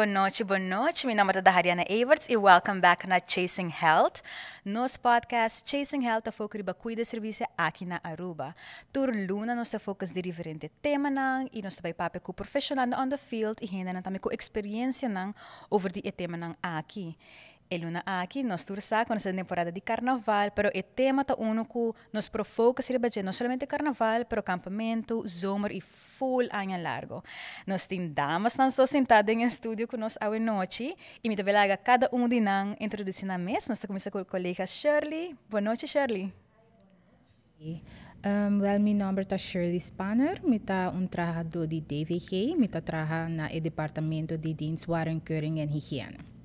boa noite. Meu nome é Dahariana Everts e welcome back na Chasing Health. nosso podcast Chasing Health a foco riba cuida serviço aqui na Aruba. Tur luna nos focus de diferente tema e nos também papo é com profissional on the field e ainda também com experiência sobre over tema aqui. El Luna aqui nós tursacos a temporada de carnaval, pero o tema tá único, que nos provoca se não somente carnaval, pero campamento, zomer e full ano largo. Nós tem damas não só sentadas em estúdio com nós hoje noite e me develaga cada um de nós introduzindo a mesa. Nós começa com a colega Shirley. Boa noite, Shirley. Um, well, meu nome é Shirley Spanner. Eu sou um trabalhador de DVG. Eu trabalho no departamento de dienstwarenkeuring e higiene.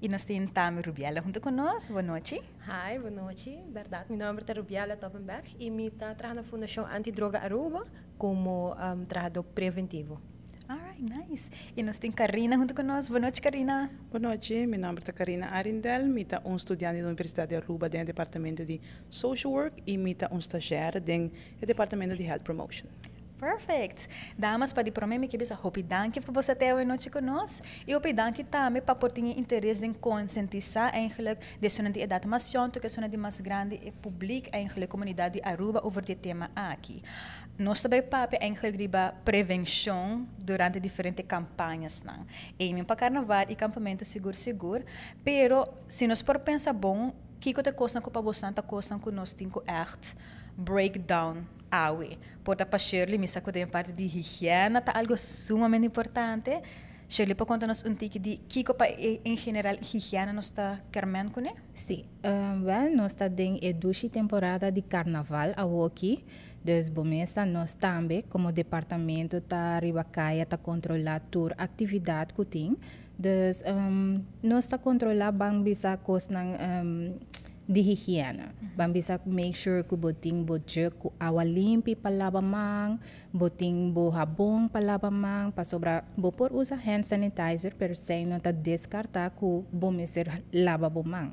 E nós temos Tamir Rubiala junto conosco. Boa noite. Hi, boa noite. Verdade. Meu nome é Rubiala Toppenberg e me tá na Fundação Antidroga Aruba como um, trabalhador preventivo. right, nice. E nós temos Karina junto conosco. Boa noite, Karina. Boa noite. Meu nome é Karina Arindel. Me está um estudante da Universidade de Aruba do departamento de Social Work e me está um estagiário do departamento de Health Promotion. Perfect. Damas, para dipromemi que bisa hopi danke voor você ter noite conosco. E hopi danke também tá para por tinha interesse em conscientizar eigenlijk de sonante edad mais jonto que é sonante mais grande e publiek eigenlijk comunidade Aruba sobre o tema aqui. Nós também papo é eigenlijk riba prevenção durante diferentes campanhas não. Em para carnaval e campamento seguro seguro, pero se nós por pensar bom, que que te custa com para você, tá costan com nós tinco echt breakdown Por Porta para Shirley, me saco de parte de higiene, tá algo sumamente importante. Shirley, para contarnos un tiki de de pa en general higiene nos está carmen com, né? Sí. Um, well, nós está em temporada de carnaval aqui. Dus Bomesa nos también, como departamento, tá Ribacaia, ta controlar toda tour que tem. Dus um, controla está controlar bambisa coisa um, ehm, di higiene. Mm-hmm. Bambisak make sure ku boting boje ku awa limpi palabamang, boting bo habong palabamang, pasobra sobra bo por usa hand sanitizer pero sen no ta descarta ku bo meser lababomang. mang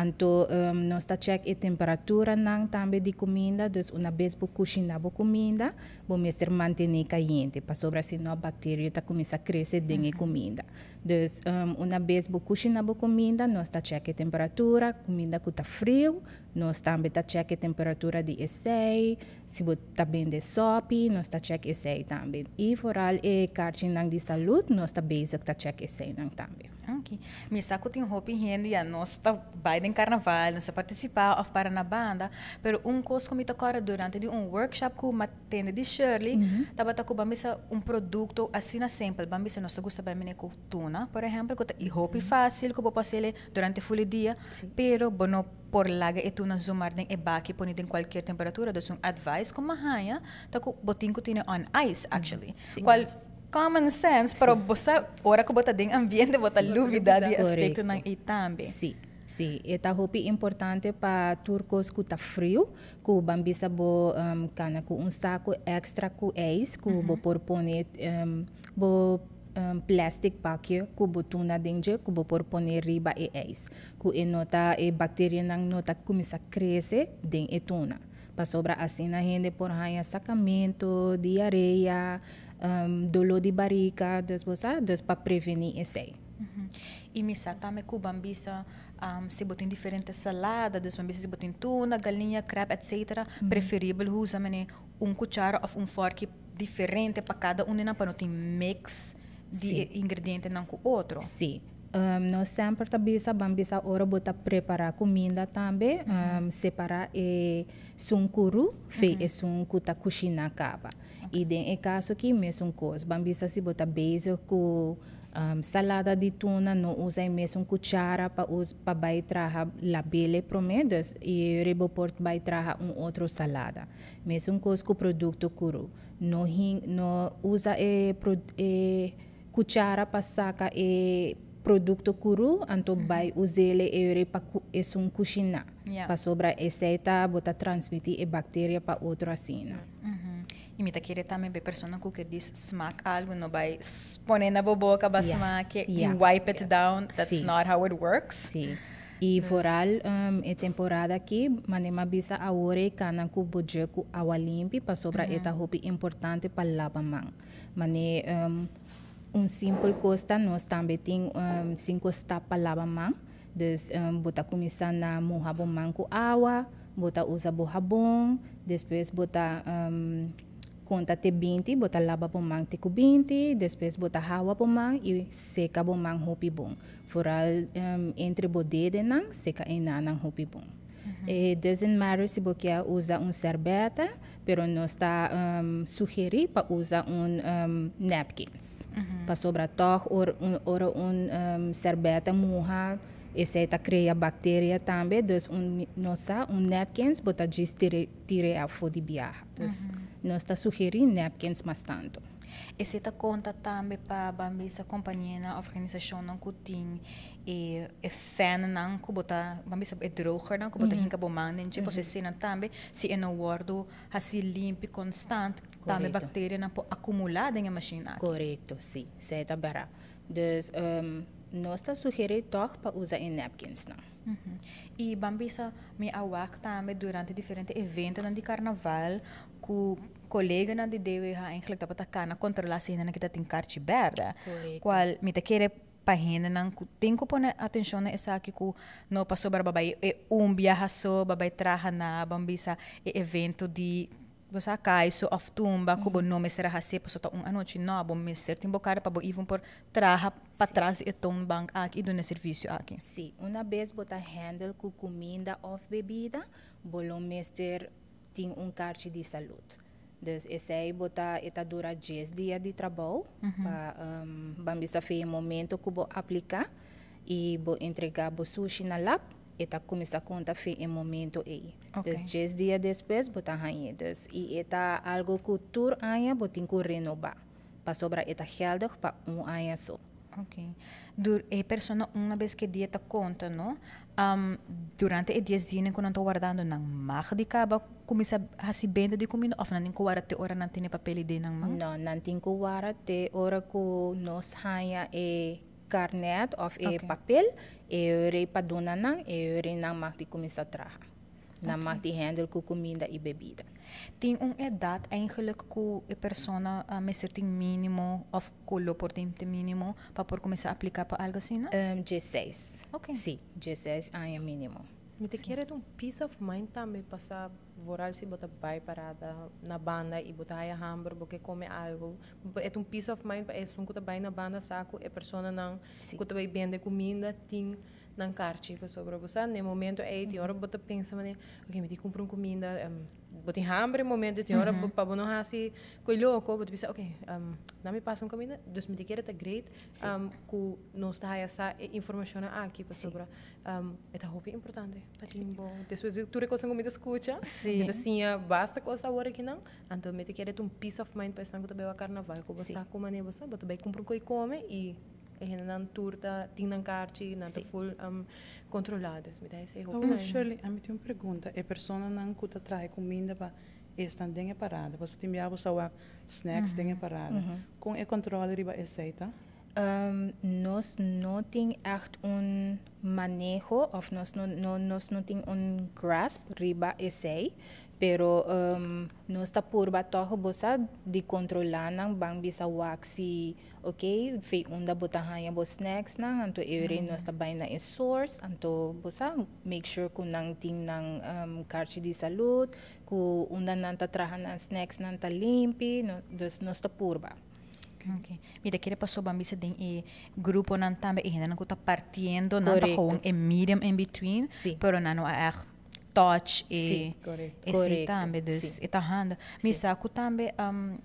Anto um, nós está check e temperatura não também de comida, dus uma vez por cozinhar a comida, vou mestre manter caliente, para sobre senão a bactéria tá começa a crescer dentro da uhum. comida. Dus um, uma vez por cozinhar a comida, nós está check a temperatura, comida que tá frio, nós também está check a temperatura de 6 si Sibut tabin de SOPI, nos ta check essay tambien. I vooral e kaartje nang di salut, nos ta bezig ta check essay nang tambien. Okay. Misa ko ting hopi hindi ya nos ta Biden Carnaval, nos participar of para na banda, pero um cos comita cora durante di um workshop ku matende di Shirley, mm -hmm. tabata ku bamisa um produto assina sample, bamisa nos ta gusta bamine ku tuna, por exemplo, ko ta i hopi mm -hmm. fácil ko popasele durante full dia, sí. pero bono por porlaga e tu na zoomar e baki ponido en cualquier temperatura, dus un advice como raia, tá botin ku tiene on ice actually. Sim. Qual common sense, pero bosa ora que bota den ambiente bota lúvida de aspecto nan itambe. si Sí, esta hopi importante para turcos ku ta frío ku bambisa bo um, kana ku un saco extra ku ice, ku bo poner um, bo um, plastic pakje kubo tuna denje kubo por pone riba e eis. Ku e nota e bacteria nang nota kumisa cresce den e tuna. Pa sobra assim na gente por raia sacamento, diarreia, um, dolor de barriga, dos bosa, dos pa prevenir esse aí. Uhum. E missa também com bambisa um, se botem diferente diferentes saladas, bambisa se botou tuna, galinha, crab, etc. Uhum. Preferível usar um cuchara ou um fork diferente para cada um, para não ter mix de ingrediente não com outro. Sim. Um, nós sempre também tá, sabemos que hora bota preparar comida também, uhum. um, separar e sunkuru, fe uhum. e sunku ta tá cozinha capa. Okay. E den é caso que mesmo coisa, bambisa se bota base com um, salada de tuna, não usa mesmo cuchara para para vai trazer labele promedas e reboport vai trazer um outro salada. Mesmo coisa com produto curu. Não, não usa e, eh, pro, e eh, kuchara pasaka e produto kuru anto mm -hmm. bai uzele e yore pa ku, e sun kushina yeah. pa sobra e seta bota transmiti e bacteria pa otro asina. Mm -hmm. E mi takere também be persona ku que diz smack algo no bai spone na boboca ba yeah. smack yeah. wipe it yeah. down that's sí. not how it works. Sí. E yes. um, e temporada aqui, manema bisa awore kana ku bojeku awalimpi pa sobra mm -hmm. eta hopi importante pa labaman. Mane um, un simple costa no stambeting um, cinco stap palaba man. Dus um, bota começar na mojabo man com bota usa bo rabon, depois bota um, conta te 20, bota laba po man te 20, depois bota hawa po man e seca po man hopi bon. Foral um, entre bodede nang seca enanang hopi bon. E doesn't matter se você usa um servieta, pero não está um, para usar um, um napkins. Uhum. Para sobretor ou um, or um, um servieta murra, cria bactéria também, então um há um napkins bota de tirar a fora de biar. Dus uhum. nós está sugeri napkins mais tanto. E se tá conta também para bambisa companhia na organização não que tem e é fan não que bota bambisa é droga não que bota hinca bomanda então você cena também se é no guardo assim limpo constante também bactéria não pode acumular em a máquina. Correto, sim, se é bara. Dus um, nós tá sugerir toch para usar em napkins não. Uhum. -huh. E bambisa me awak também durante diferentes eventos de carnaval com collega die dewe ha eigenlijk que patakana controlasi na kita tin karchi berda. Qual mita kere pahina nang tem ko pone atensyon na isa ki ku no paso bar babay e um biyaha so babay traha na bambisa e evento di você cai so of tumba mm. Uhum. kubo no mestra hase paso ta um ano chi no abo mister timbo cara pabo por traha para sí. trás e tom bank aqui ah, do serviço ah, aqui sim uma vez bota handle com comida of bebida bolo mestre tem um carte de saúde Dus esse aí bota eta tá dura 10 dias de trabalho uhum. para um, bambisa feio momento que vou aplicar e vou entregar o sushi na lab e tá começa a conta feio momento aí. Okay. Então, 10 dias depois bota ganhar. Dus e eta tá algo que tur anha botin que renovar. Para sobrar eta tá geldig para um ano só. Ok. Dur- e persona una vez dieta conta, no? Um, durante e dias dienen quando estou guardando nang mag di kaba kumisa hasi bende di kumino of nanin ko te ora nanti ne papel di nang mag? No, nantin ko wara te ora ko nos haya e carnet of e okay. e papel e ore padona nang e ore nang mag di kumisa traha. Okay. mag di handle ko comida e bebida. Tem een edad eigenlijk que a pessoa tem met certain mínimo of colo por tempo mínimo para poder começar a aplicar para algo assim, né? Um, 16. Ok. Sim, 16 anos mínimo. Me te quer um peace of mind também passar voral se botar bai parada na banda e botar a hambro porque come algo. É um peace of mind, é um que tá bem na banda saco, é pessoa não, que tá bem bem de comida, tem nan karchi pa tipo, sobra busan ne momento e ti ora bota pensa mane ok me ti comprar um comida um, bota hambre momento tem hora ora uhum. pa bono hasi coi louco bota pensa ok não me passa um comida dos me ti quer ta great um, ku no sta haya informação aqui pa sobre, é tão hobby importante assim bom depois de tudo tu é recosa comida escuta sim assim ah, basta com essa hora aqui não então me ti quer um peace of mind pensando que tu beba carnaval ku basta com mane basta bota bem comprar coi come e en dan turta tienen carchi nan sí. full um, controladas me da ese hope oh, Shirley a me tengo una pregunta e persona nan kuta trae comida para están dengue parada você tem já você wa snacks uh mhm. -huh. dengue parada uh -huh. com e controle riba receita um, nós não tem echt um manejo of nós não nós não tem um grasp riba receita Pero um, nos to toho bosa di kontrola nang bang bisa waksi, okay? Fei unda botahaya bo snacks nang to ere mm. Mm-hmm. nos tabay na in source anto bosa make sure kung nang ting nang um, karchi di salud, ku unda nang tatrahan ang snacks nang talimpi, no, dos nos tapurba. Okay. Mira, quiere pasó bambi se den e grupo nang tambe e eh, nan ko ta partiendo nan con e medium in between, sí. pero nan no a ah, echt ah, touch e correcto. Correcto. também dus e tahanda misaku também um,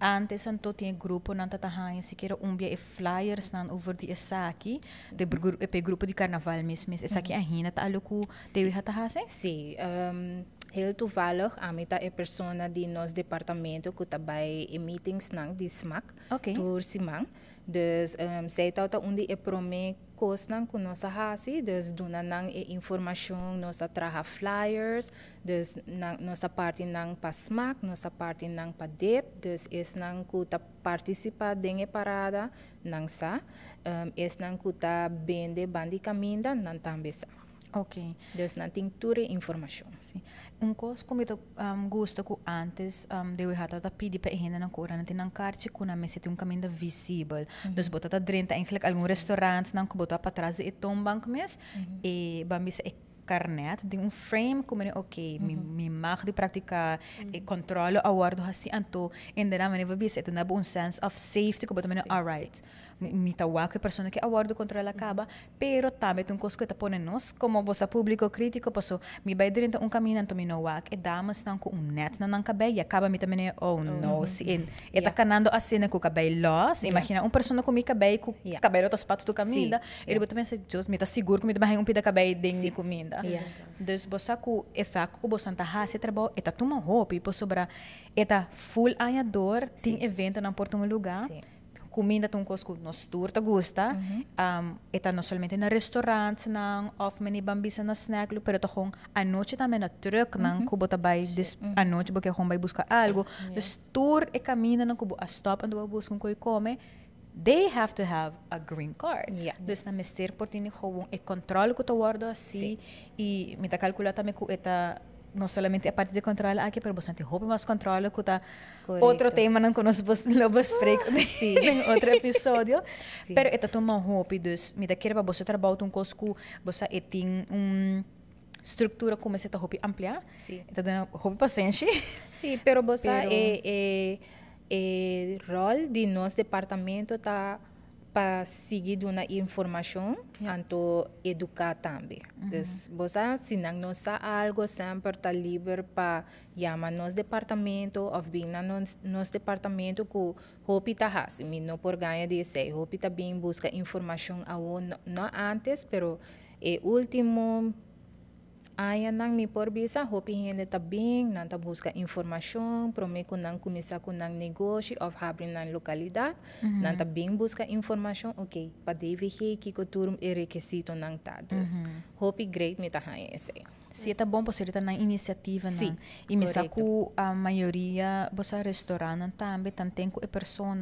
antes an tinha in grupo nan tatahan si kira umbia e flyers nan over di esaki de grupo pe grupo di carnaval mis mis esaki mm -hmm. ahina ta aluku tewi hatahase si um heel toevallig amita e persona di nos departamento ku tabai e meetings nang di smak okay. tour simang Dus um, zij tauta undi e promé kosnan kun nosa hasi, dus duna nang e information, nosa traha flyers, dus nang, nosa party nang pa smak, nosa party nang pa dip, dus is nang kuta participa dinge parada nang sa, um, ehm, es nang kuta bende bandi kaminda nang tambesa. Ok, deus Dus na tincture informação. Sim. Um kos kom ito um, gusto ko antes um, de hata tota ta pidi pa ihina ng kura natin ng karchi kuna mesi yung kamin da visible. Mm -hmm. Dus bota ta drinta enklik algum restaurante, não que kubota para trás e tombang mes mm -hmm. e bambi sa carnet de um frame como ele ok me me mag de praticar e controlo awardo assim anto ainda não na mene vabis et tem um sense of safety como também alright. Sim mitawa que pessoa que awardo contra la caba, pero tá tem tun cosco ta pondo nos como você público crítico posso me vai dentro caminho camino me não wak e damas tan com um net na nan cabe e acaba me também né, oh, oh não si e tá canando a cena com cabelo los imagina um pessoa com mi cabelo com cabelo tá sapato tu camila ele bota pensa Deus me tá seguro comigo mas um pida cabelo ding comida Deus vosa com e fa ku vosa tá ha se trabalho está tudo tuma roupa e paso bra e tá full anhador tem evento na porta um lugar kumina tungkol kung nos tour ta gusta. Mm-hmm. Um, ita no solamente na restaurant nang off many bambisa na snack lu pero tokong anoche tamen na truck mm-hmm. nang kubo tabay sí. this mm-hmm. anoche porque kung bay busca algo. Sí. Yes. Los tour e camina nang kubo a stop and bus kung koy come they have to have a green card. Yeah. Dus na mister por tini gewoon e control ko to wardo si sí. i mita calcula tame ku eta Não solamente a parte de controle aqui, ah, que você bastante roupa mas control cuta outro tema não conheço, não ah, bespreek em outro episódio. Mas é tão pero roupa me da para você trabalha um cosco você tem um estrutura como essa roupa ampliar sí. então dando roupa paciente sim mas você é, rol de nosso departamento está para seguir uma informação, yeah. então educar também. Uhum. Então, você, se não sabe algo, sempre está livre para chamar nosso departamento, ou vir no nosso, departamento com Hope está has, me não por ganhar de ser. Hope bem busca informação ao não antes, pero é último Ayan nang mi porbisa hopi hende tabing nang tabuska informasyon prome kunang kumisa nang negosyo of habrin ng lokalidad mm -hmm. nang tabing ka informasyon okay pa DVG kiko turum e requisito nang tadas. Mm -hmm. Hopi great mi tahan ese. se é Siete bom possibilidade na iniciativa, Sim, né? E me saco a maioria, você restaurante também, tem que a pessoa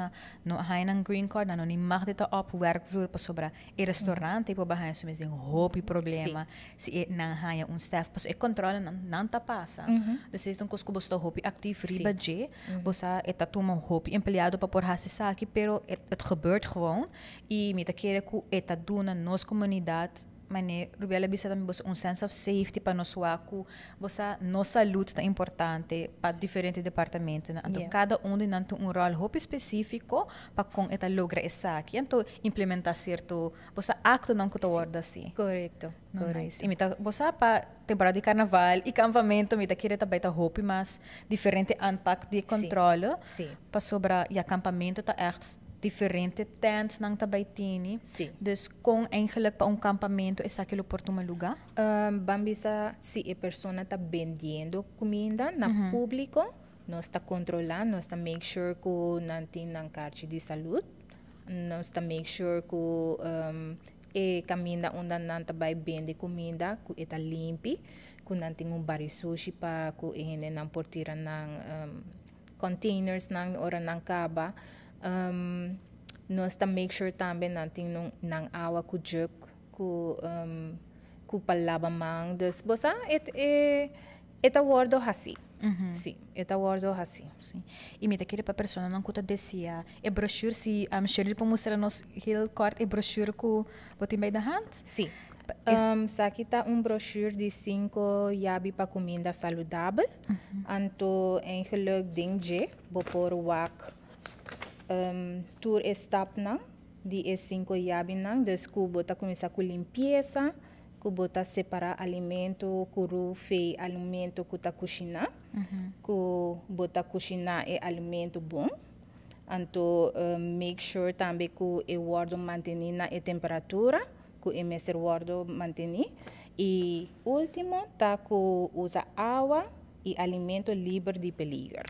não tem um green card, não tem mais de op werkvloer para sobrar. E restaurante, para barrar, isso mesmo, tem um problema. Se é não há um staff, para controla, não não tá passa. Então, então, que você está hobby ativo, riba de, você uhum. está tomando um hobby empregado para pôr raça saque, pero het gebeurt gewoon. E me tá querendo que está dando na nossa comunidade Mane, Rubiela Bisa também o sense of safety para nosso aco, nossa nossa luta tá importante para diferentes departamentos, então yeah. cada um tem um rol específico para com eta logra essa aqui, então implementar certo, você acto não que tu assim. Correto. Correto. E mita, você para temporada de carnaval e campamento, mita querer também tá roupa mas diferente impacto de controle. Para sobre o acampamento tá echt diferente tent ng Tabaitini. Sim. Des kung eigenlijk pa um campamento is aquilo por uma lugar? Um, bambisa se si e persona ta vendiendo comida na uhum. público, nós está controlando, nós está make sure que não tem um carte de saúde, nós está make sure que um, e kaminda unda onde não está vende comida, que está ku que não tem um pa ku que não portira um, containers, nang ora nang kaba um, no tam make sure também nating nung nang awa ku juk ku um, ku palaba mang des bosa et e eta wordo hasi Uhum. Sim, это wordo assim. Sim. И ми такива персона нам кута десија. Е брошур си, ам шерли помусера нос хил корт е брошур ку боти меј да хант? Sim. Um, aqui está um brochure de cinco yabi para comida saudável. Uhum. Anto eigenlijk denk je, bopor wak um, ehm, tour e stap nang, di e cinco yabi nang, dus ku bota começar com limpeza, ku bota separar alimento, kuru fei alimento ku ta cozinhar, uh -huh. ku bota cozinhar e alimento bom, anto uh, make sure também ku e guardo mantenir na e temperatura, ku e messer guardo mantenir, e último, tá ku usa água e alimento libero di peligro.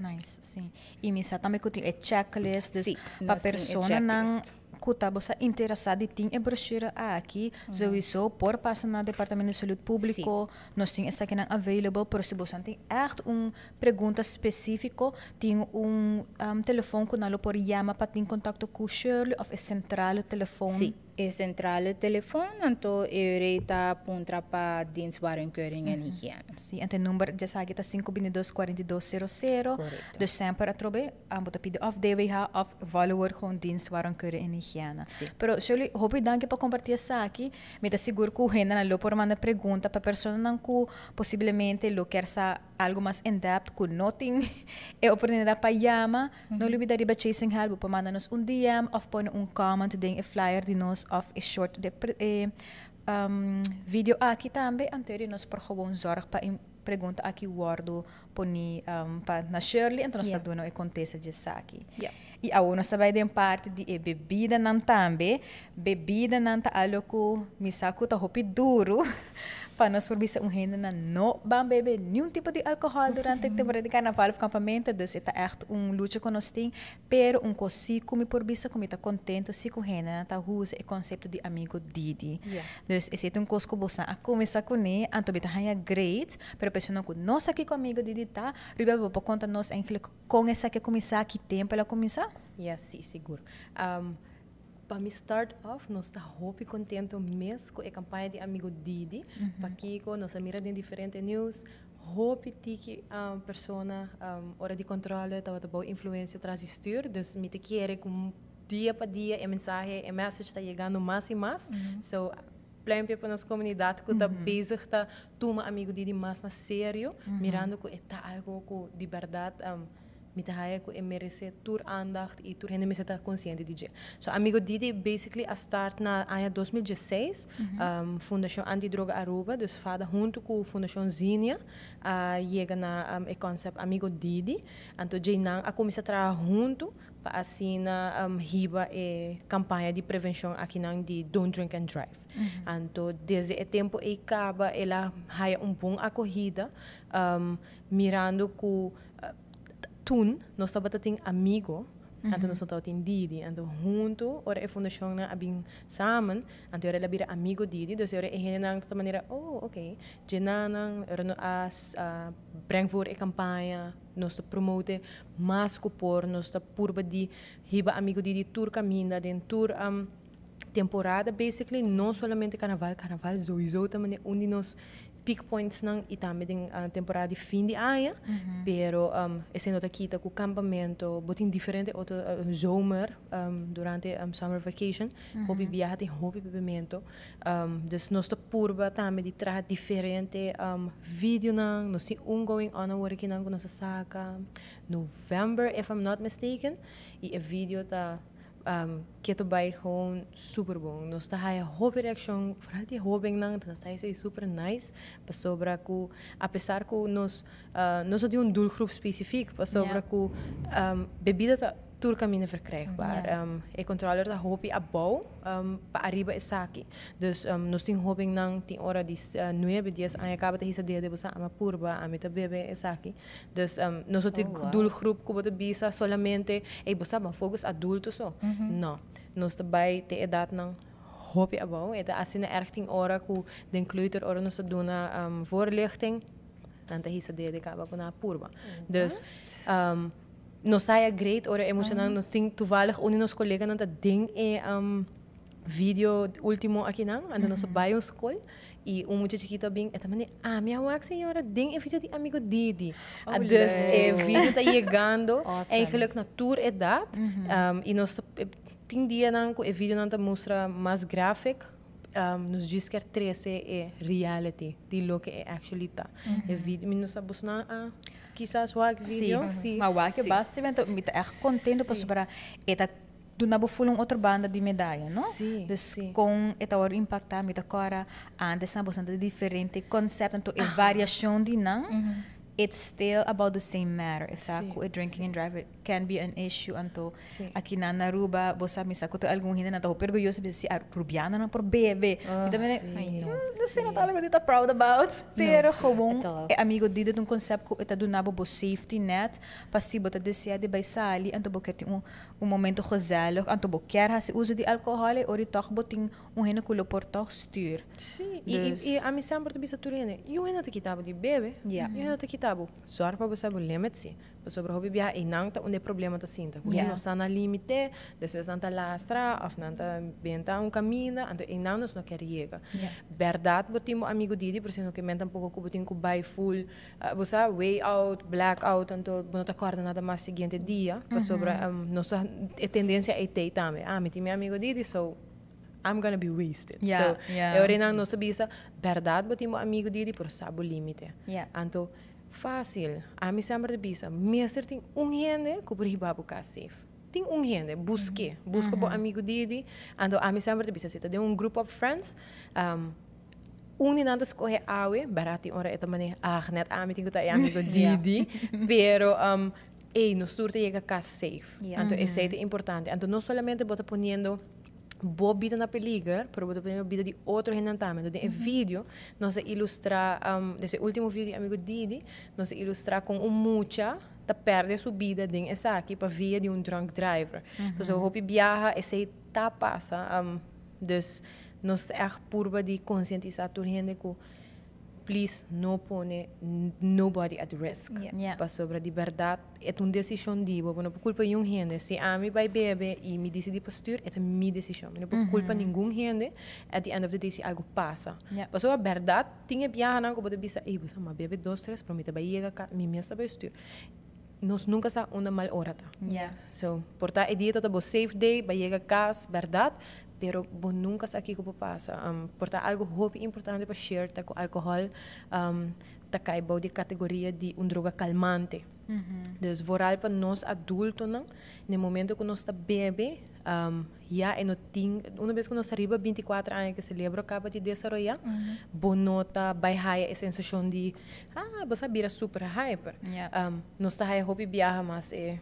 Nice, sim. E misa também que é checklist, sí, para a pessoa não escutava se interessada tem a brochura aqui, uhum. isso por passar no Departamento de Saúde Público, sí. nós temos essa aqui não available, para se você tem uma um pergunta específico, tem um, um telefone que não pode chamar para ter contato com o Shirley, ou é central o telefone. Sí. Central centrale telefoon en para eureta puntra pa dienstbaarkeuring en Higiene. Sim, en het nummer je zegt dat 5224200. Dus sempre atrobe ambos op de of DWH of follower gewoon dienstbaarkeuring en hygiëne. Pero Shirley, hope dank danke por compartilhar isso aqui. Me dá seguro que o Renan lhe por mandar pergunta para pessoa que possivelmente lo quer saber algo mais in-depth com nothing e oportunidade para chamar, mm -hmm. Uhum. não olvidaria para Chasing Help, para mandar-nos um DM ou um comment, tem um flyer de nós ou um short de, eh, um, vídeo aqui também, anterior nós por favor zorg para pergunta aqui o ordo poni um, para na Shirley, então nós yeah. dando tá contexto contesta de aqui. Yeah. E a nós também tem parte de eh, bebida não também, bebida não está algo que me saco tá roupa duro. para nós proibir um renda não não beber nenhum tipo de álcool durante a temporada de carnaval, no campamento, então está é um luta que nós temos, pero um cosi como proibir como está contente, se com renda na russa é conceito de amigo Didi. Então, esse é um cosco bossa a começar com ele, então está hanya great, pero pensando que nós aqui com amigo Didi tá, riba por conta nós, com essa que começar, que tempo ela começar? Yeah, sim, seguro para me start off, nós está hope contente mesmo com é a campanha de amigo Didi, uhum. para Kiko, nós mira de diferentes news, hoop tiki a um, persona um, hora de controle dat wat boa influência traz stuur então me te keer com dia para dia a é mensagem a é message está chegando mais e mais mm -hmm. so plempje para nossa comunidade que está mm -hmm. bezig tá tuma amigo Didi mais na sério uhum. mirando que está algo que de verdade um, met haye ko MRC tur aandacht e tur hende me seta consciente DJ. So amigo Didi basically a start na ano 2016, uhum. um, Fundação Antidroga Aruba, dus fada junto com Fundação Zinha, uh, chega na um, e concept amigo Didi, anto Jinan a começa a trabalhar junto para assim um, riba e campanha de prevenção aqui na de Don't Drink and Drive. Uhum. Então, desde o tempo e acaba ela haya um bom acolhida, um, mirando com toen, nós estava tendo amigo, Uhum. Então, nós estamos em Didi. Então, junto, ora, eu fundação na abin samen. Então, eu era labira amigo Didi. Dus, eu era nang de tota maneira, oh, ok. Genanang, eu no as, uh, breng voor een campagne. Nós te promote mas cupor. Nós te purba di, hiba amigo Didi, tour caminda, den tour... Um, temporada, basically, Non solamente carnaval, carnaval sowieso também onde nós peak points não e também tem a ah, temporada de fim de ano, uhum. pero um, esse nota aqui tá com campamento, botin diferente outro uh, ah, zomer um, durante um, summer vacation, uhum. hobby viaja tem hobby pimento, des nossa purba também de trazer diferente, um, vídeo não, nós tem ongoing on working não com nossa saca, November if I'm not mistaken, e o vídeo tá um, keto bij gewoon super bon. Dus dan ga je hobby reaction, vooral die hobby dan, dan sta je super nice. Pas op dat ku, a pesar ku nos, uh, nos dat die een doelgroep specifiek, pas ja. op dat ku, um, bebida dat Turkamine verkrijgbaar. Ja. Um, Ik controleer dat hopi abou, um, pa arriba isaki. Dus um, ehm, nos ting hoping nang ting ora dis uh, eh, nueve dias aan je kabata hisa dia busa ama purba, amita bebe isaki. Dus um, nosotros oh, wow. doelgroep kubota bisa solamente, e busa ma focus adulto so. Mm -hmm. Nou, no, nos bai te edad nang hopi abou, eta asine erg ting ora ku den kleuter ora nos dona um, eh, voorlichting. Dan te hisa dia de kabakuna purba. Oh, dus... Um, nos saia great ora er emocional, mhm. no ting toevallig onder ons collega dat nanta ding é um, vídeo último aqui não, anda er nossa mhm. bio school e um muchacho chiquito bem, é er, também ah minha wax senhora ding é vídeo de amigo Didi, oh, dus é vídeo ta chegando, awesome. eigenlijk na tour é dat, mm -hmm. um, e nós tem dia não, é vídeo não tá mostra mais gráfico um, nos diz que a é, é reality, de lo que é actually tá. Mm -hmm. E vídeo, me nos abus a quizás o vídeo. Sim, mm -hmm. sim. Mas o que basta, então, me tá contente para sobrar eta do nabo fulum outro banda de medalha, não? Sim. Então, sim. com eta or impactar me da cora, antes na bastante diferente conceito, então é variação de não. Mm it's still about the same matter. Itaku, sí, drinking sí. and driving can be an issue anto sí. aqui na Naruba, bosa misa kuto algum hindi na taho pergoyoso se a rubiana na por bebe. Oh, ah, então sí. I know. Não sei não talaga dita proud about, pero como e amigo dito tung concept ko ita do nabo bo safety net pasibo ta desia de baisali anto boket um um momento gozelo anto bo quer hasi uso di alcohol ori tok boting um hena kulo por tok styr. Sí. E e a misa por tu bisa turene. Eu hena te kitabo di bebe. Yeah. Eu hena te kitabo sabu suar pa sabu limit si pa sobra hobi biha e não tá onde é problema ta sinta ku yeah. no sana limite después anta lastra of bem tá um caminho, anto e não nos no quer llega yeah. verdad botimo amigo didi por sino que menta un pouco ku botin ku buy full uh, bosa way out black blackout anto não acorda nada mais seguinte dia pa mhm. sobre um, nossa tendência é te tame ah mi mi amigo didi so I'm gonna be wasted. Yeah, so, yeah. eu renang não sabia, verdade, botimo amigo didi, por sabe o limite. Yeah. Anto, Fácil. A mim sempre de bisa. Me ser um rende que priba buka safe. Tem um rende. Busque. busque uhum. -huh. amigo didi. Ando a mim sempre de bisa. Sita de um grupo of friends. Um, uni nanda escolhe awe. Barati ora eta mane. Ah, net a mim amigo tá amigo didi. Pero... Um, Ei, nos surte llega acá safe. Yeah. Entonces, uh -huh. es importante. Entonces, não solamente bota poniendo bo na peligra, pero boto pedindo vida de outro renantamento. Tem uhum. vídeo, nós ilustrar, um, desse último vídeo amigo Didi, nós ilustrar com um mucha, tá perde sua vida de essa aqui para via de um drunk driver. Uhum. Então, eu hope viaja, esse tá passa. Um, dus, nós é a curva de conscientizar todo gente que please no pone nobody at risk. Yeah. Yeah. Pa sobra de verdad, es una decisión de, bueno, por culpa de um gente, si a mim by mi e me decide postura, é mi decisión. Não por mm -hmm. culpa de ningún gente, at the end of the day, si algo pasa. Yeah. Pa sobra verdade, tinha viajado, algo de bisa, e você pues, ama beber dois, três, promete, vai chegar cá, mi minha sabe postura. Nos nunca sa una mal hora tá. Yeah. So, portar é dia todo be safe day, vai a cá, verdad pero vos nunca sabes qué pasa. Um, tal algo muy importante para share con alcohol, um, que bau de categoría de una droga calmante. Entonces, para nos adultos, en el momento que nos está bebé um, ya no vez que nos arriba 24 años, que se acaba de desarrollar, uhum. -huh. bonota, by high, a de ah, a vira super hyper. Yeah. Um, nós está hobby viaja, mas más eh,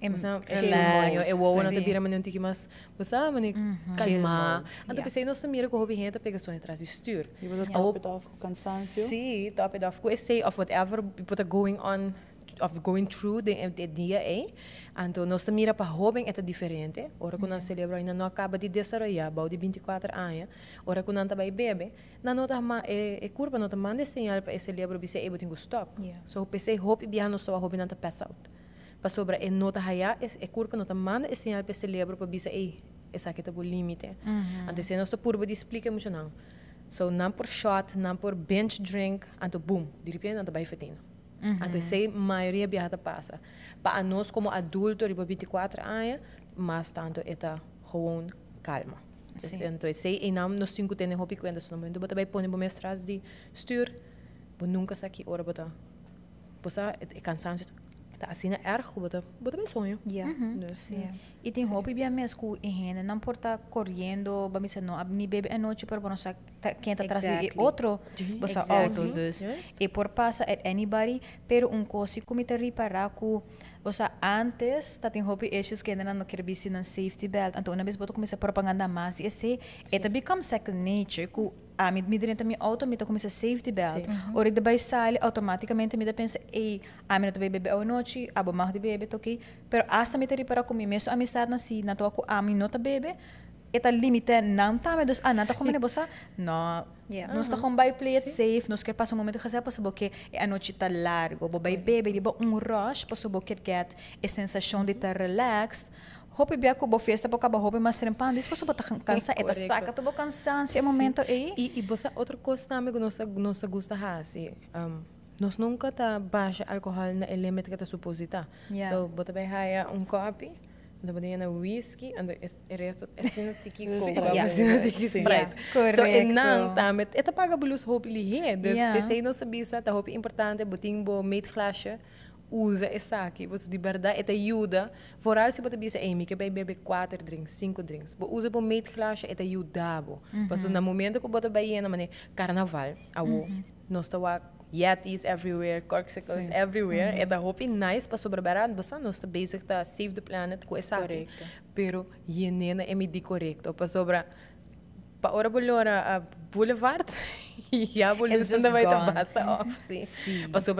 É é Relax. Eu ou na tabira mas não que mais mas basa mani calma. Então pensei não sumir com o hobby renta pega só atrás styr. Je wordt top it off cansancio. Sim, top it off. Com essay of whatever people are going on of going through the, the dia eh então nós mira para jovem é tá diferente ora quando nós uhum. celebra ainda não acaba de desarrollar bau de 24 anos ora quando anda vai bebe na nota ma é, é curva nota manda sinal para celebra bise e botingo stop yeah. so pensei hope biano só a hope nanta tá pass out Para sobra en nota haya, é corpo nota manda es sinal para celebrar para bisa ei, esa que tá por limite. Uhum. Então se nosso corpo te explica muito não. So não por shot, não por bench drink, anto boom, de repente anto vai fetendo. Uhum. Então a maioria viada passa. Para nós como adulto, de 24 anos, mas tanto é tá gewoon calma. Sí. Entonces, sí, y não nos cinco que tener hobby cuando es un momento, pero también ponemos de stuur, pero pues, nunca sé que hora, pero pues el pues, cansancio Dat is niet erg goed, Buda é sonho. ja. Mhm. Dus, eh, Y te hopi bien me escu y gente não importa correndo, vamos a no, ni bebe anoche, pero bueno, sa quien está atrás y otro, vas a auto, dus. Y eh, por passa at eh, anybody, pero un cosi como te reparar cu, o sea, antes tá tem hopi esses que ainda não quer bici na safety belt. Então, uma vez boto começa a propaganda mais e se, é it become second nature cu ah, me, me dentro me auto, me começa safety belt. Uhum. Ora, de baixar, automaticamente me pensa, ei, a minha bebe ou noite, abo mais de bebe toquei. Pero hasta me ter reparar comigo mesmo, a minha sad si na to a amin nota bebe, eta limite nam tame dos a nata me bosa no yeah. nos ta by play it safe nos quer paso momento que passa porque a noite tá largo bo by bebe bo un rush passa porque get a sensation de estar relaxed Hopi bia bo fiesta po kaba hopi mas trempando. Isso sobo bota cansa, eta saca tu bo cansancio, é momento eh? y, E e otra cosa coisa também que gusta hasi. Um, nos nunca ta baixa alcohol na elemento que ta suposita. Yeah. So bota bem haya un copo da na whisky and the resto esina tiki coca esina tiki sprite so enang tamet eta paga bulus hop lihe dus yeah. pesei no sabisa ta hop importante botin bo meet glasje usa essa aqui você de verdade eta ajuda vooral se você bisa Amy que bebe bebe quatro drinks cinco drinks bo usa bo meet glasje eta ajudabo mm -hmm. passo na momento que bota baiana mané carnaval awo mm -hmm. nós tawa Yetis everywhere, corksicles Sim. everywhere. En E hoop je nice para sobrebarado, dan is het basic da Save the Planet, is. assim. Pero, yenena é me correto. Para sobra, pa ora bolhora a boulevard, Ja, a evolução da baita passa off, sim. sim. Passou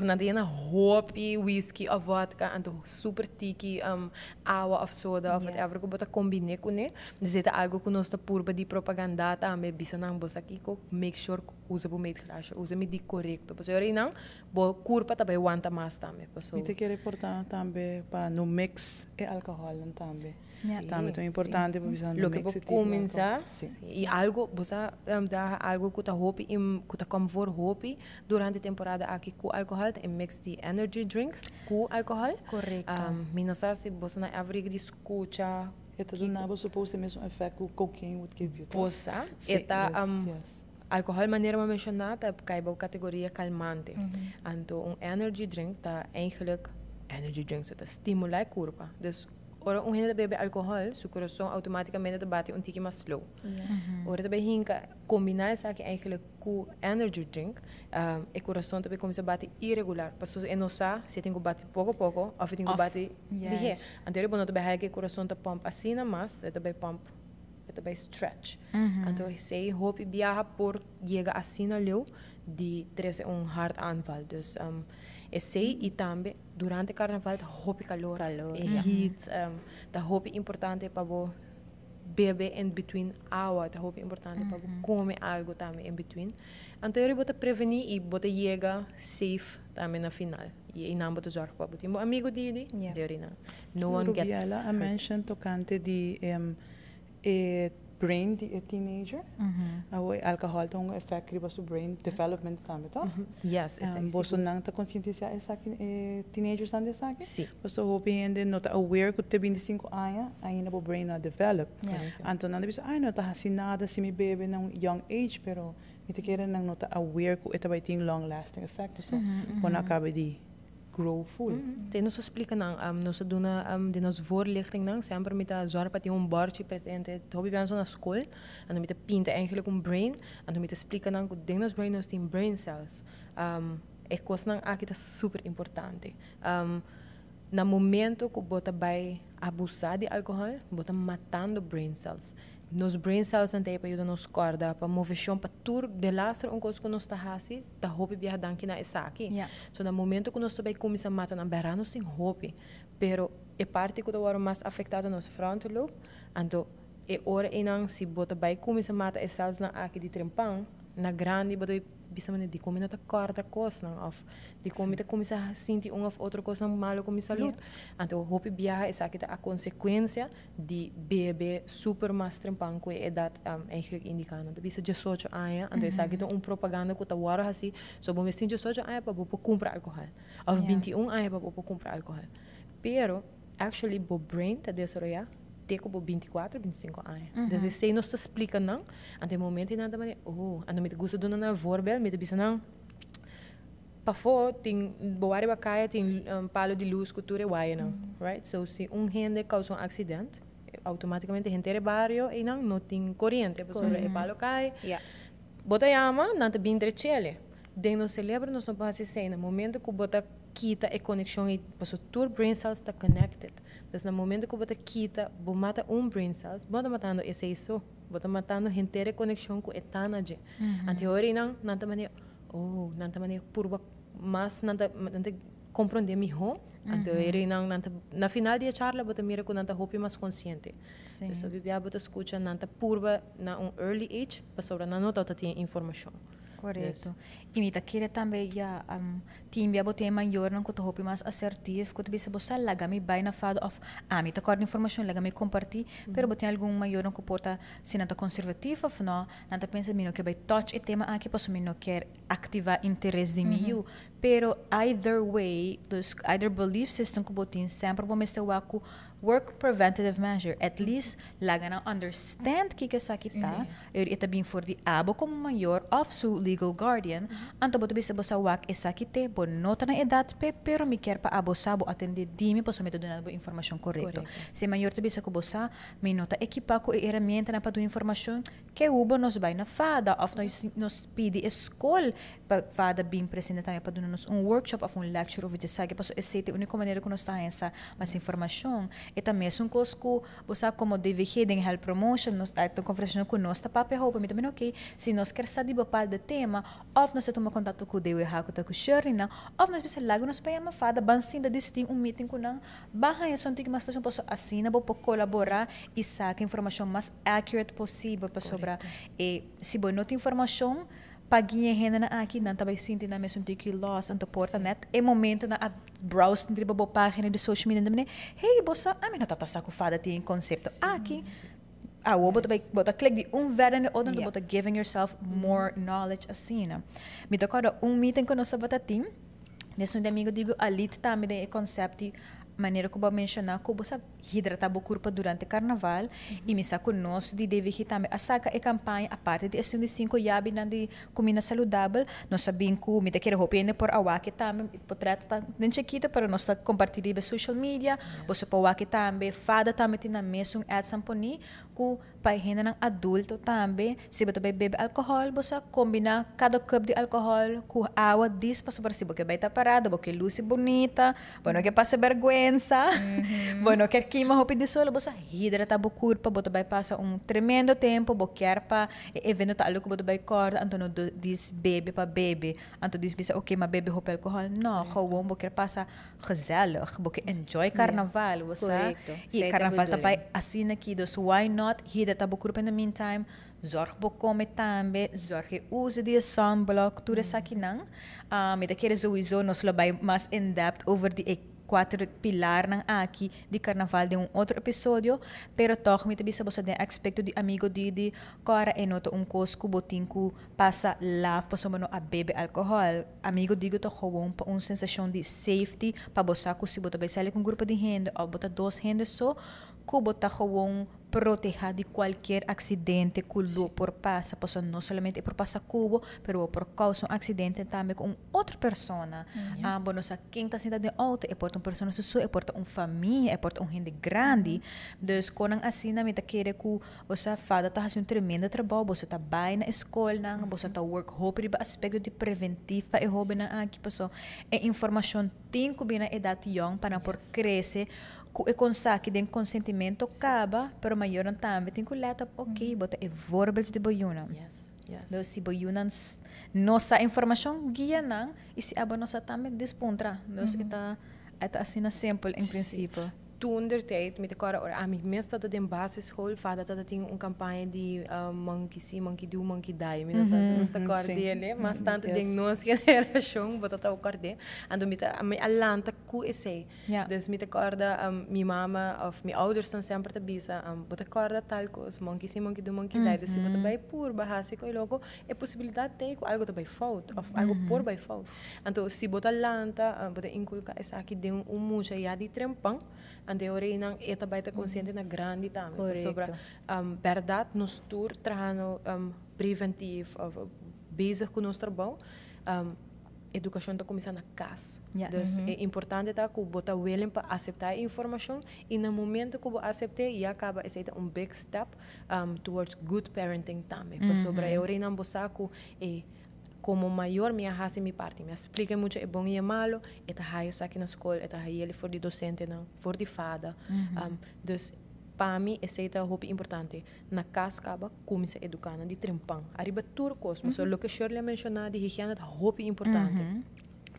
whisky of vodka, and super tiki, um, of soda, of whatever, que bota combine com ne. Dizet algo que nós tá de propaganda, tá, me bisa make sure usa bu meid grasha, me bo curpa também aguenta mais também pessoal e te que reportar também para no mix e álcool também yeah. também é importante para pensar no mix que tipo começar e algo você um, dá algo que tá hopi em que tá conforto hopi durante a temporada aqui com álcool em mix de energy drinks com álcool correto um, ah, minas se você na avril escuta é tudo nada suposto mesmo efeito cocaine would give you Posa. é tá um yes. Alcohol, wanneer we mentionaat hebben, kan je ook categorieën kalmante. Mm -hmm. een energy drink, dat eigenlijk, energy drink, dus dat stimula curva. Dus orang orang hinda bebe alcohol, su corazón automáticamente te bate un tiki mas slow yeah. mm -hmm. ora hinka combinar esa que eigenlijk ku energy drink um, e coração tabe começa bate irregular passo e no sa se tengo bati poco, pouco of tengo bate yes. dihe anterior bono tabe haike corazón ta pump assim na te tabe pump bij stretch. Mm sei, En toen zei hoop je bij rapport tegen assinaleu hard er is Dus um, sei e também durante o carnaval hope calor, calor. e uhum. heat um, da hope importante para bo bebe in between awa da hope importante para bo uhum. come algo também in between então eu bota prevenir e bota chega safe também na final e não bota zorg para botar amigo dele yeah. de urina no one gets ela a mention tocante de um, it brain a teenager mm-hmm. alcohol tong effect riba su brain development sameta mm-hmm. yes um, boso nang ta conscientizar sa que eh, teenagers ande sa que sí. boso and ende not aware ko te 25 aya ainda bo brain na develop yeah. okay. anton ande biso ai no ta hasinada si mi bebe nang young age pero mi te nang not aware ko eta vai ting long lasting effect so mm-hmm. kona mm -hmm. di grow full. Mm -hmm. Tem nos explicando, um, ehm, nós dona um, eh, ehm, de nos voorlichting nang, sempre mita a ti dat je een hobby bij ons na school en mita met de eigenlijk een brain en mita explica nang, dentro dos brain nós tem brain cells. Um, é coisa não aqui tá super importante. Um, na momento que bota vai abusar alcohol, bota matando brain cells nos brain cells ante pa yuda nos korda, pa movision pa tur de laster onkos ko nos tahasi ta hopi biar danki na isaki yeah. so na momento ko nos tobai kumisa mata na berano sin hopi pero e parte ko da waro mas afectada nos front loop anto e ora inang e si bota bai kumisa mata e cells na aki di trempang na grande batoi bisa mane di komi na ta kos nang of di komi ta komi sinti un of outro kos nang malo komi sa lut yeah. ante o hopi biaha isa e kita a consequência di bebe super master pan e edad um eigenlijk indicando ta bisa 18 aya ante isa kita mm-hmm. un propaganda ku tawara wara hasi so bom vestin 18 aya pa bo comprar alcohol of yeah. 21 aya pa bo comprar alcohol pero actually bo brain ta desoroya teko como 24, 25 ani. Mm -hmm. Dus ik zei nog te spreken nang. En de moment in dat oh, a dan met gusto doen een voorbeeld, met de bisa nang. Pafo, ting boare bakaya, ting um, palo de luz, cultura waia nang. Mm -hmm. Right? So, se um rende causa um acidente, automaticamente gente de barrio e nang não tem corrente, porque mm é -hmm. o palo cai. Yeah. Bota llama, nanta bindre chele. Den no celebra, nós não passa cena. Momento que bota quita a conexão e passou, tudo brain cells está connected. Mas no momento que você quita, você mata um brain cells, você matando esse isso, você matando a inteira conexão com a etana. Uhum. Anteriormente, não, não também, oh, não também, por mas não também compreender melhor. Anteriormente, não, não, na final da charla, você mira com nanta roupa mais consciente. Sim. Então, você escuta nanta purba na um early age, para sobre na nota você tem informação. Correto. Yes. E mita kire também já um, timbia bote maior não kuto hopi mas assertivo kuto bisa bosa laga mi bai na fado of ah mita corda informação laga mi comparti mm. pero bote algum maior não comporta sinata conservativo, of no nanta pensa mino que bai touch e tema aqui posso mino quer activar interesse de mim mm -hmm. pero either way dos either belief system que botin sempre bom este waku work preventative measure at least laga na understand que que sa kita er ita bin for di abo como maior of su legal guardian, uhum. anto boto bisa bosa wak esakite kite, bo nota na edad pe, pero mi quer pa abosa bo atende dimi po somente donado bo informação correta. Se maior to bisa ko bosa, mi nota equipa ko e herramienta na pa do informação que ubo nos vai na fada, of nós nos pidi escol pa fada bem presente também pa do un workshop of um lecture of the saga, pa esete única maneira que nós tá essa mas informação e também é cosco, bosa como de den help promotion, nós é, tá conversando com nós, tá papo roupa, mi também ok, se nós quer saber papal de tema, ofna se toma contato com Dewi Haku Taku tá Shurina, né? ofna se pensa lago nos uma fada, bansinda distin um meeting com não, barra é só que mais pessoa possa assinar, para colaborar e sacar informação mais accurate possível para sobrar. E se boa não tem informação, paginha hena na não nan sentindo a na mesun tiki loss ang porta net e momento na at browse entre a bo pagina de social media namin né? hey bossa amin natatasa tá ko fada ti concepto aki ah, o bota klik um omwerende ou então yeah. bota giving yourself more uhum. knowledge assim Mi né? Me kora um eu com nossa bota team. Nesse um amigo digo alit tá me de conceito maneira que eu vou mencionar que eu vou saber hidratar corpo durante o carnaval uhum. e me saco nós de deve que também a saca e campanha a parte de assim de cinco yabi na né, de comida saudável nós sabem comida que era roupa ainda por água que também potrata tá nem chequita para nós compartilhar na social media você para a que também fada também tem na mesa um ad samponi com para renda não adulto também se você bebe álcool você combina cada cup de álcool com água diz para saber porque você vai estar tá parado porque luz bonita bueno que passa vergonha uhum. bueno que kimahopidisolo bosa hidra tabo curpa você vai passa um tremendo tempo quer pa evento tá louco você vai corda antono diz bebe pa bebe anto diz bisa ok ma bebe hop alcohol você vai boquear passa gezellig boque enjoy carnaval bosa e carnaval tá pai assim aqui dos why not hidra tabo curpa in the meantime zorg bokome tambe zorg use die ensemble tudo isso hum. aqui não um, ah, e daquele sowieso nós lo vai mais in depth over the quatro pilar na ah, aqui de carnaval de um outro episódio, pero toch mi também sabe de aspecto de amigo de de cora e noto um cosco botinco passa lá passou mano a beber alcohol. Amigo digo to gewoon pa um sensação de safety pa bossa ku si bota besale com grupo de gente ou bota dois gente só, ku bota gewoon proteja de qualquer acidente que o por pasa, pues não somente por passa cubo, pero por causa um acidente também com outra pessoa. Mm, ah, yes. Ah, bom, o sea, quem está sentado de auto, é por uma pessoa é por uma família, é por um gente grande. Dus quando assim na minha querer que, o fada está fazendo um tremendo trabalho, você está bem na escola, você está work hope de aspecto de preventivo para erro na aqui pessoa. É informação tem que bem na idade young para por crescer consaki den consentimento kaba, pero mayoran tambe tinkulata, ok, mm-hmm. bota e vorbel de boyunan. Yes. Yes. Então, se boyunan nossa informação guia não e se aba ah, nossa também despontra. Então, uhum. Mm-hmm. está está assim na sample em princípio toen der tijd met de Kora or Ami, meestal tá dat in basisschool, vader dat dat een campagne die uh, ah, monkey see, monkey do, monkey die. Met dat was de Kordeer, né? Maar staan uhum, te denken, noos generatie, wat dat ook Kordeer. En toen met de Alanta ku is hij. Dus met de Korda, um, ah, mijn mama of mijn ouders zijn sempre te bezig. Um, ah, wat de Korda talcos, monkey see, monkey do, monkey die. Dus wat uhum. bij poer, bahasico, e logo, e é possibilidade tem com algo também fout, of algo uhum. por bij fout. Então, se botar Alanta, wat de inculca is aqui de um mucha, ja, die trempang ante ora inang eta baita consciente na grande tam sobre um verdade nos tur trano um preventivo of bezig com nosso trabalho um, educação está começando na casa. Yes. Então, uhum. é importante tá que botar o William para aceitar informação e no momento que eu aceitei, e acaba esse é um big step um, towards good parenting também. Uhum. Para sobre a orina, você que como mayor minha raça mi parte. Me explica mucho, es bom y malo. malo. Eta raiz aqui na escola, eta raiz ele for de docente, ¿no? for de fada. Um, dus para mim essa é uma importante. Na cascaba, kaba, se educar de trempang. Arriba tudo coisa, mas o que Shirley mencionou de higiene é uma importante. Uhum.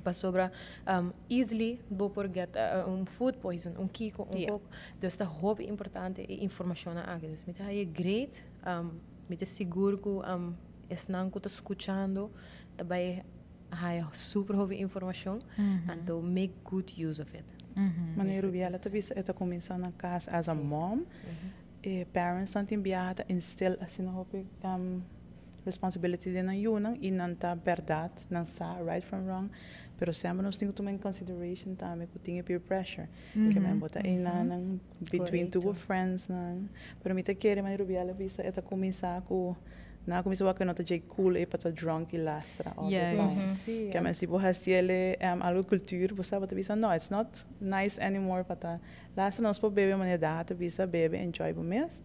Pas um, easily por get uh, um food poison, um kiko, um yeah. kok. Dus dat hoop importante informatie aan. Dus met je great, um, met je sigurgu um, están escuchando, también hay super hobby información, mm-hmm. and to make good use of it. Mm-hmm. Meneer Rubiela, está começando na casa as a mom, mm parents estão enviados a instill assim no um, responsibility de na yunang inanta verdade, não sa right from wrong, pero sempre nós temos também consideration também que tinha peer pressure, mm -hmm. que mesmo bota mm -hmm. na between two friends, não. Pero mita querer Meneer Rubiela, está começar com na kumi sewa kena je cool e, e pata drunk i e lastra all yeah, the time. Mhm. si bo hastiele um, alu kultur bo te pata bisa no it's not nice anymore pata lastra nos po bebe mane da ta bisa bebe enjoy bo mes.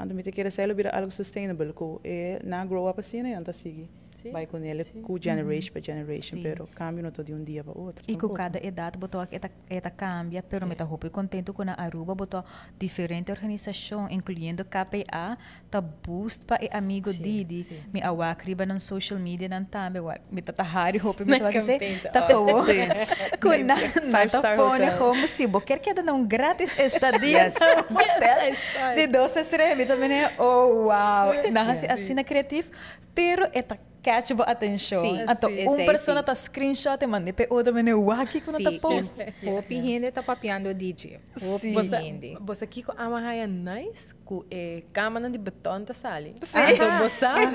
Ando mi te kere selo bira algo sustainable ko e na grow up asine anta e sigi. Sim. Vai com ele, Sim. com generation uhum. para generation, Sim. pero cambia não de um dia para outro. E com cada idade, botou eta, eta cambia, pero é. me tá roupa contente com a Aruba, botou diferente organização, incluindo KPA, tá boost para amigo Didi. Me awakriba na social media, não tá, me tá tá raro, roupa, me tá dizer, tá com com na, na tapone, como se, quer que dá um grátis estadia de doce extremo, também é, oh, wow. Assim, assim na criativo, pero eta catch catchable attention. Sí, ato, sí. un persona sí. ta tá screenshot e mande pe oda mene waki kuna sí. ta post. Hopi yes. hende ta tá papiando DJ. Hopi sí. você Bosa kiko ama haya nice ku e kama de beton ta sali. Sí. Então, você,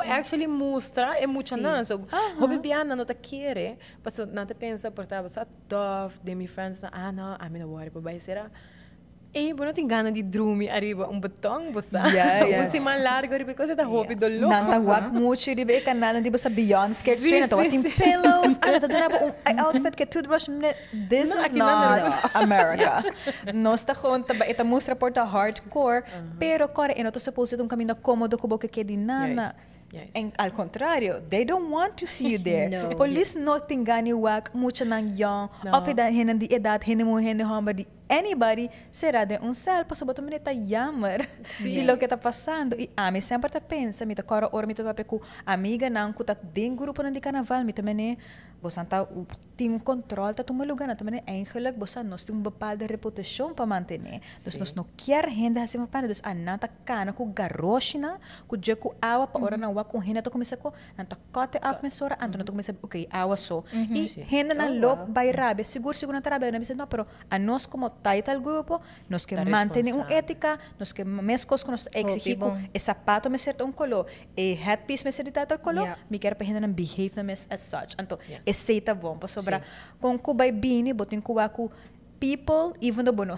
você actually mostra é muito sí. nanso. Uh -huh. Hopi biana no ta não Paso tá na te pensa portava sa tough de mi friends na ah não, I'm in a worry, but será. Ei, eh, bueno, tem gana de drumi arriba um batom, você? Yeah, yes. Você mais largo arriba coisa da roupa do louco. Nanta guac muito arriba e tem nada de tipo você beyond skate trainer, tô tem pillows, ana tá dando um outfit que toothbrush, this is not America. Nós tá com também tá mostra porta hardcore, pero core, eu tô suposto um caminho cômodo com boca que de nana. Yes. And, al contrario, they don't want to see you there. no. Police no tingani wak mucha nang young. No. Of hinan di edad, hinan mo hinan hamba di anybody será de um céu, para sobre também está yammer de lo que está passando. E a mim sempre está pensa, me tá ora me tá com amiga não que tá den grupo na de carnaval, me também é, você tim tem um controle, tá tomando lugar, na também é eigenlijk, você nós tem uma de reputação para manter, Então nós não quer gente assim para para, então a nata cana com garrochina com dia com água para ora na água com renda, tá começa com, não tá cote a mesora, então não tá ok, água só. E gente na oh, lo vai rabe, seguro seguro na trabalho, não me não, pero a nós como y tal grupo, nos que mantienen una ética, nos que mezclos con nos exigimos, el zapato me cierto un color, el headpiece me color, yeah. quiero pedir un behavior as such. Entonces, es bueno con cuba y bini, botin people, even though bueno,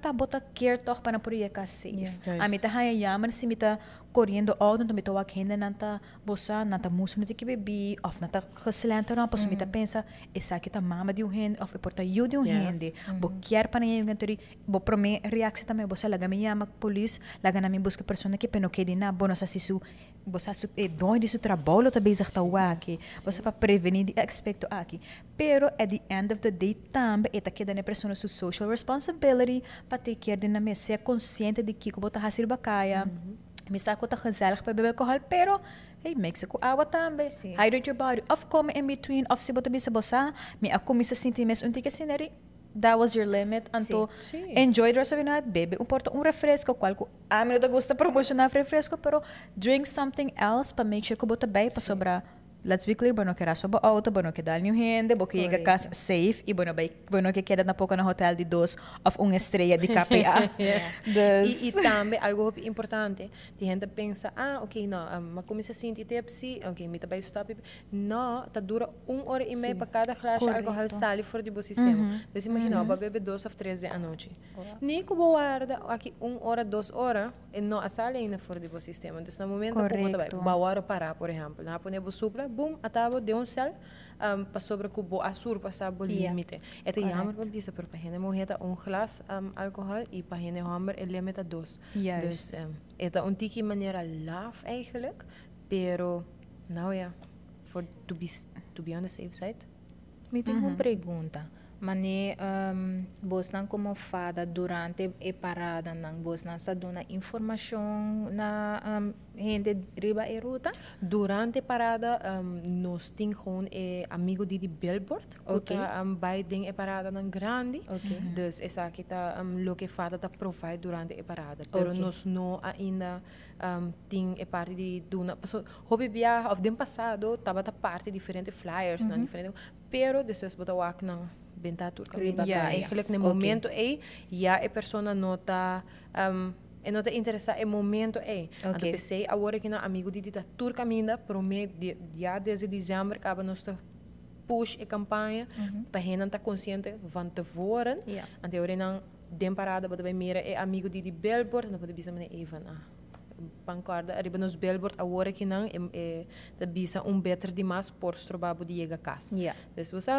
ta bota care toch para proyecta si. Amita haya yaman si mita corriendo ouden, mita wak hinden nanta bosa, nanta musu nuti ki bebi, of nanta geslente mita pensa, esa kita mama di hand of oh, porta you di uhen mm. Bo care para yen to bo prome reaksi bosa, laga me yama polis, laga na me busca persona ki peno kedi na, sisu Você é, é dono desse trabalho também está aqui. Você para prevenir de aspecto aqui. Pero at the end of the day também está é aqui da pessoa sua social responsibility para ter que de na mesa consciente de que como está fazer bacana. Uhum. Me saco tá gezellig para beber álcool, pero hey, make se com água também. Hydrate your body. Of come in between, of se botar bisa bossa, me a comissa sentir mais um tique sineri, that was your limit. Então, sí. sí. enjoy the rest of your night, bebe um, porto, um refresco, qualco. A mim não gusta promocionar refresco, pero drink something else para make sure que bota bem para sobrar let's be clear, bueno, que era su auto, bueno, que da New Hende, bueno, que chega a casa safe e bueno, bueno, que queda na pouco no hotel de dois ou uma estrela de KPA. yes. Des... e, e também, algo importante, a gente pensa, ah, ok, não, mas como se assim, sente tipsy, ok, me também stop. Não, tá dura uma hora e meia para cada classe alcohol sai fora do sistema. Uhum. Então, imagina, uhum. beber dois ou três da noite. Nem que guarda aqui uma hora, duas horas, e não a sale é ainda fora do sistema. Então, no momento, como também, uma hora parar, por exemplo, na ponemos supla, бум атабо деон сел um, sobre cubo azul pasabo límite. Это este jammer van bisa per pagina mojeta un glass um, alcohol y pagina hammer el limita dos. Juist. Dus um, это een tiki maniera laaf eigenlijk, eh, pero nou ja, for to be to be on the safe side. Me tem uma pergunta. Mane um, Bosnan como fada durante e parada nang Bosnan sa dona informação na um, ehm, gente riba e ruta? Durante parada um, nos ting gewoon e amigo di di billboard. Okay. Uta, um, ehm, bij e parada nang grande. Okay. Mm -hmm. Dus esa kita um, lo que fada ta provide durante e parada. Pero okay. nos no ainda um, ting e parte di duna. So, hobby bia of den passado taba ta parte diferente flyers mm -hmm. na diferente. Pero depois bota wak nang bentatur riba ja e selek ne momento tá, é então, okay. e ja e persona nota um, e nota interessa e momento e okay. anto pensei agora que na amigo de dita turca minda prome dia desde dezembro acaba nossa push e campanha uh uhum. -huh. para hen tá consciente van tevoren yeah. ante ore nan den parada bada bem mira e é amigo de de billboard não pode bisa mene even ah pancarda arriba nos billboard agora que não é, é da bisa um better demais por strobabo de chega casa yeah. então você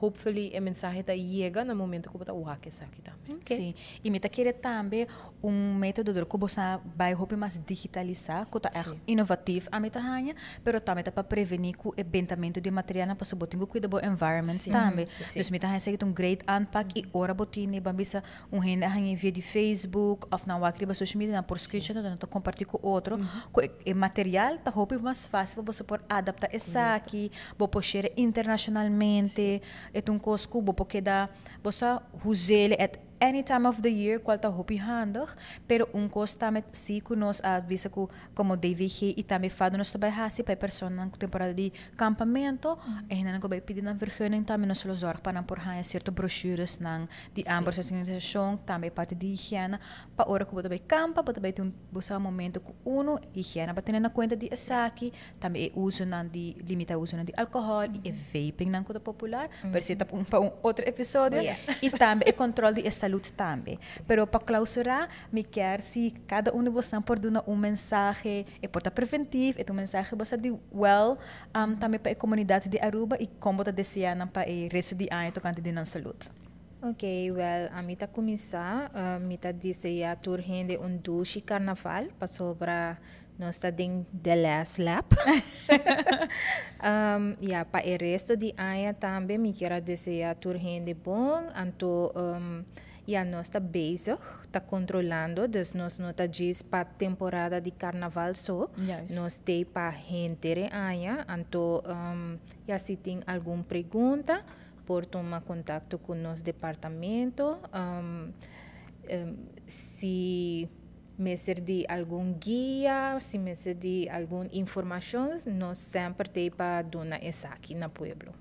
hopefully a mensagem tá chega no momento que você usa que aqui também. Okay. Sim. E me tá querer também um método de como você vai hope mais digitalizar, que tá é inovativo a meta ganha, pero também tá para prevenir o abentamento de material para sobre tingo cuidar do environment também. Então me tá hanha segue um great unpack e ora botine bambisa um hen hanha via de Facebook, of na wakri ba social media na por screenshot na tá compartilhar com mm-hmm. outro, o material tá hope mais fácil para você por adaptar essa aqui, vou puxar internacionalmente. Sim. É et un kos kubo porque da bosa huzele et é any time of the year, qual tá hopi handig, pero un costa met si ku nos a visa ku como DVG e também fado nos to hasi para persona na temporada de campamento, mm -hmm. e na ko bay pidi na vergunning também nos lo zorg pa na por haya certo brochures nang di ambor sa organização, também parte di higiene, pa ora ku bota bay campa, bota bay tun busa momento ku uno higiene, pa tenen na conta de asaki, também e uso nan di limita uso nan di alcohol, mm -hmm. e vaping nan ko popular, mm -hmm. pero se tá pa um outro episodio, e também e controle de essa saúde também. Sim. Pero para clausurar, me quer se cada um de vocês pode dar um mensagem, é porta preventiva, é um mensagem você de well, um, também para a comunidade de Aruba e como você deseja para o resto do ano tocante de nossa saúde. Ok, well, a mim uh, está começar, a mim está desejar tur rende um doce carnaval para não nossa ding the last lap. um, yeah, para o resto de ano também me quero desejar tur rende bom, anto um, e a nossa bezig está controlando das nós nota diz para temporada de carnaval só yes. nós tem para gente anha então um, já se tem alguma pergunta por tomar contato com nosso departamento um, um, se me de algum guia, se me de alguma informação, nós sempre tem para dona Esaki na Pueblo.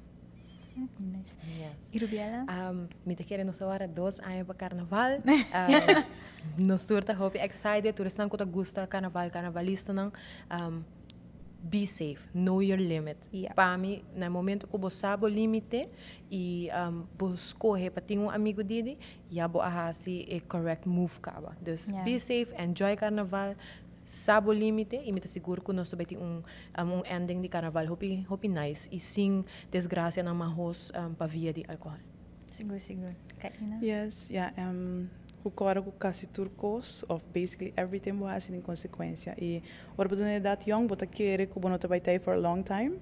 Nice. Yes. ¿Y Rubiela? Um, mit degene nos waren dos aan hebben carnaval. um, nos soort hoop excited. Toeristen kota gusta carnaval, carnavalisten. Um, be safe, know your limit. Yeah. Para mim, no momento que você sabe o limite e um, você corre para ter um amigo dele, já vou fazer o correct move. Kaba. Dus yeah. be safe, enjoy carnaval, sabo limite e me tá seguro que nós também um um ending de carnaval hopi hopi nice e sim desgraça na marros um, para via de álcool seguro seguro Karina yes yeah um agora com quase turcos of basically everything boa assim em consequência e agora por idade young bota querer que bono trabalha aí for a long time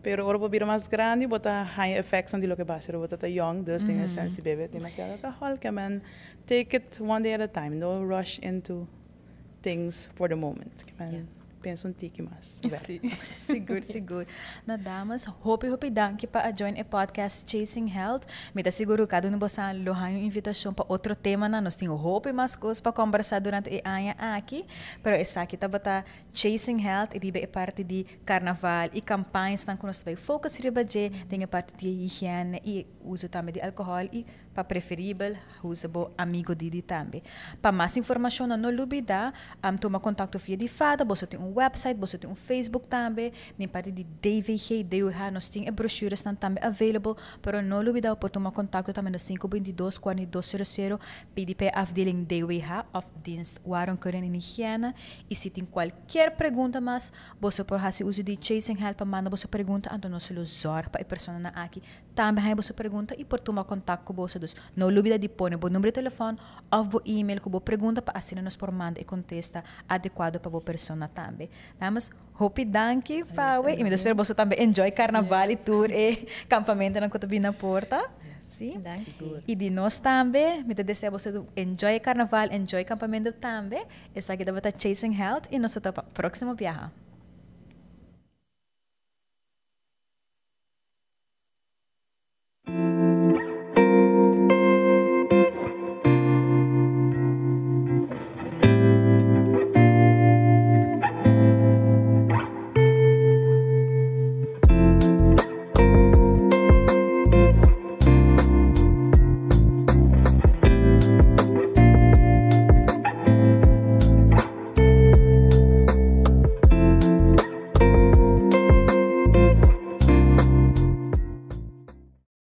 pero agora bota mais grande bota high effects and de lo que passa bota tá young dus tem a sense bebe demasiado alcohol que man take it one day at a time no rush into things for the moment. Que yes. Penso um tique mais. Sim. seguro, seguro. Na damas, hope, hope danke para join a podcast Chasing Health. Me dá seguro que no bosan lohan invitação para outro tema na nós temos hope mais coisas para conversar durante a anha aqui. Pero essa aqui tá bata Chasing Health e é parte de carnaval e campanhas então conosco para focus riba de a mm. parte de higiene e uso também de álcool e para preferível, usa o amigo Didi também. Para mais informação, não dúvida, um, toma contato via de fada, você tem um website, você tem um Facebook também, nem parte de DVG, DUH, nós temos brochuras também available, para não dúvida, por tomar contato também no 522 4200 PDP afdeling DUH, of Dienst Warren Korean in Higiene, e se tem qualquer pergunta mais, você pode usar o de Chasing Help, manda você pergunta, então nós lhe para e pessoa aqui há hay bosu pergunta e por tomar contato com você dos. Não olvida de pôr o número de telefone ou o e-mail com você pergunta para assim nos formando e contesta adequado para boa pessoa também. Mas hope danke paue e me espero Você também enjoy carnaval e tour e campamento na Porta. Sim. Sim. E de nós também, me desejo você enjoy carnaval, enjoy campamento também. e aqui da Chasing Health e o próxima viagem.